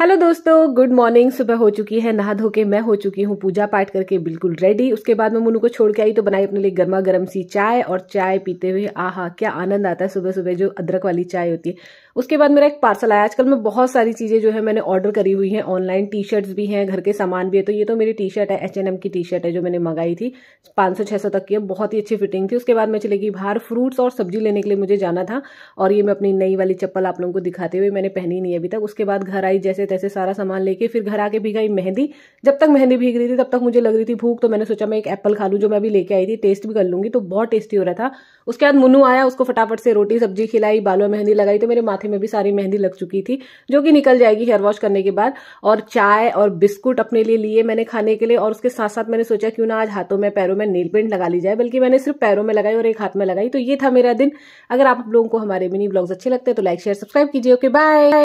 hello दोस्तों good morning सुबह हो चुकी है नहा धो के मैं हो चुकी हूँ पूजा पाठ करके बिल्कुल रेडी उसके बाद मैं मुनू को छोड़ के आई तो बनाई अपने लिए गर्मा गर्म सी चाय और चाय पीते हुए आहा क्या आनंद आता है सुबह सुबह जो अदरक वाली चाय होती है उसके बाद मेरा एक पार्सल आया आजकल मैं बहुत सारी चीज़ें जो है मैंने ऑर्डर करी हुई है ऑनलाइन टी शर्ट्स भी हैं घर के सामान भी है तो ये तो मेरी टी शर्ट है एच एन एम की टी शर्ट है जो मैंने मंगाई थी पाँच सौ छह सौ तक की बहुत ही अच्छी फिटिंग थी उसके बाद मैं चली गई बाहर फ्रूट्स और सब्जी लेने के लिए मुझे जाना था और ये मैं अपनी नई वाली चप्पल आप लोगों को दिखाते हुए मैंने पहनी नहीं अभी तक उसके बाद घर आई जैसे जैसे तैसे सारा सामान लेके फिर घर आके गई मेहंदी जब तक मेहंदी भीग रही थी तब तक मुझे लग रही थी भूख तो मैंने सोचा मैं एक एप्पल खा लूँ जो मैं अभी लेके आई थी टेस्ट भी कर लूँगी तो बहुत टेस्टी हो रहा था उसके बाद मुनू आया उसको फटाफट से रोटी सब्जी खिलाई बालों में मेहंदी लगाई तो मेरे माथे में भी सारी मेहंदी लग चुकी थी जो कि निकल जाएगी हेयर वॉश करने के बाद और चाय और बिस्कुट अपने लिए लिए मैंने खाने के लिए और उसके साथ साथ मैंने सोचा क्यों ना आज हाथों में पैरों में नील पेंट लगा ली जाए बल्कि मैंने सिर्फ पैरों में लगाई और एक हाथ में लगाई तो ये था मेरा दिन अगर आप लोगों को हमारे मिनी ब्लॉग्स अच्छे लगते हैं तो लाइक शेयर सब्सक्राइब कीजिए ओके बाय